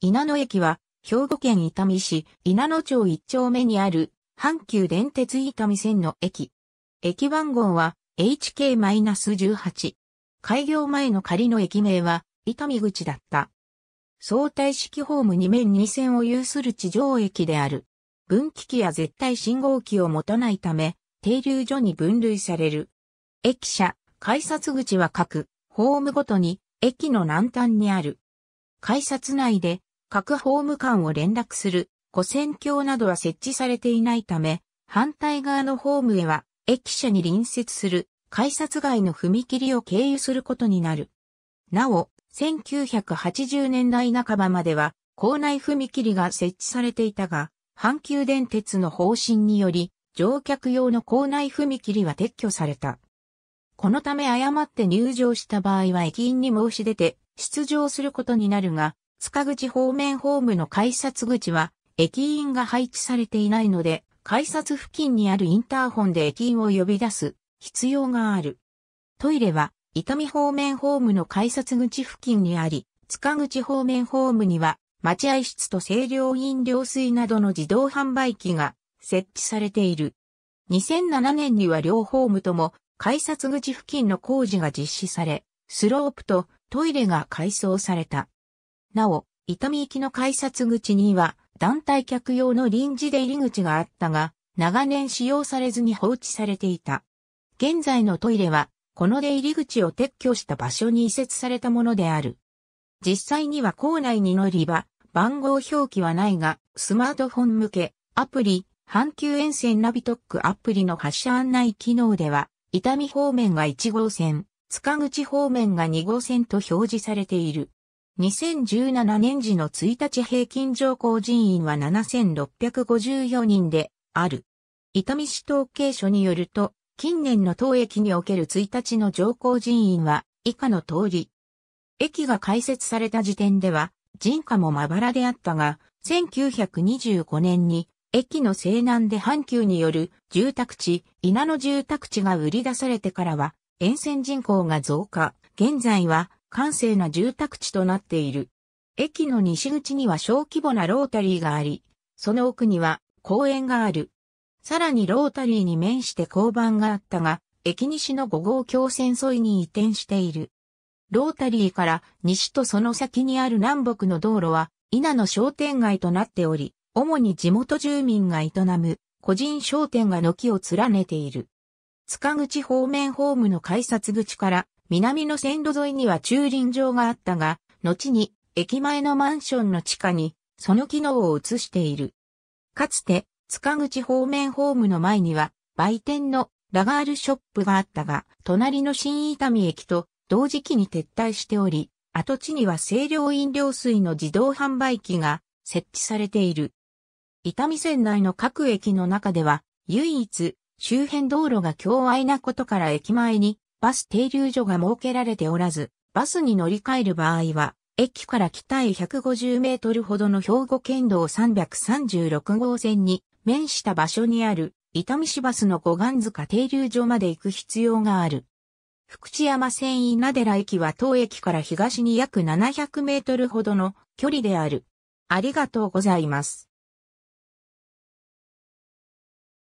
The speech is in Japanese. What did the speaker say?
稲野駅は、兵庫県伊丹市稲野町一丁目にある、阪急電鉄伊丹線の駅。駅番号は HK-18。開業前の仮の駅名は、伊丹口だった。相対式ホーム2面2線を有する地上駅である。分岐器や絶対信号機を持たないため、停留所に分類される。駅舎、改札口は各、ホームごとに、駅の南端にある。改札内で各法務官を連絡する、古戦橋などは設置されていないため、反対側のホームへは、駅舎に隣接する、改札外の踏切を経由することになる。なお、1980年代半ばまでは、校内踏切が設置されていたが、阪急電鉄の方針により、乗客用の校内踏切は撤去された。このため誤って入場した場合は駅員に申し出て出場することになるが、塚口方面ホームの改札口は、駅員が配置されていないので、改札付近にあるインターホンで駅員を呼び出す必要がある。トイレは、伊丹方面ホームの改札口付近にあり、塚口方面ホームには、待合室と清涼飲料水などの自動販売機が設置されている。2007年には両ホームとも改札口付近の工事が実施され、スロープとトイレが改装された。なお、伊丹行きの改札口には団体客用の臨時出入り口があったが、長年使用されずに放置されていた。現在のトイレは、この出入り口を撤去した場所に移設されたものである。実際には校内に乗り場、番号表記はないが、スマートフォン向け、アプリ、阪急沿線ナビトックアプリの発車案内機能では、伊丹方面が1号線、塚口方面が2号線と表示されている。2017年時の1日平均上降人員は7654人である。伊丹市統計所によると、近年の当駅における1日の上降人員は以下の通り。駅が開設された時点では人家もまばらであったが、1925年に駅の西南で阪急による住宅地、稲の住宅地が売り出されてからは沿線人口が増加。現在は閑静な住宅地となっている。駅の西口には小規模なロータリーがあり、その奥には公園がある。さらにロータリーに面して交番があったが、駅西の5号橋線沿いに移転している。ロータリーから西とその先にある南北の道路は、稲の商店街となっており、主に地元住民が営む個人商店が軒を連ねている。塚口方面ホームの改札口から南の線路沿いには駐輪場があったが、後に駅前のマンションの地下にその機能を移している。かつて塚口方面ホームの前には売店のラガールショップがあったが、隣の新伊丹駅と同時期に撤退しており、跡地には清涼飲料水の自動販売機が設置されている。伊丹線内の各駅の中では、唯一周辺道路が狭隘なことから駅前にバス停留所が設けられておらず、バスに乗り換える場合は、駅から北へ150メートルほどの兵庫県道336号線に面した場所にある伊丹市バスの五眼塚停留所まで行く必要がある。福知山線稲寺駅は当駅から東に約700メートルほどの距離である。ありがとうございます。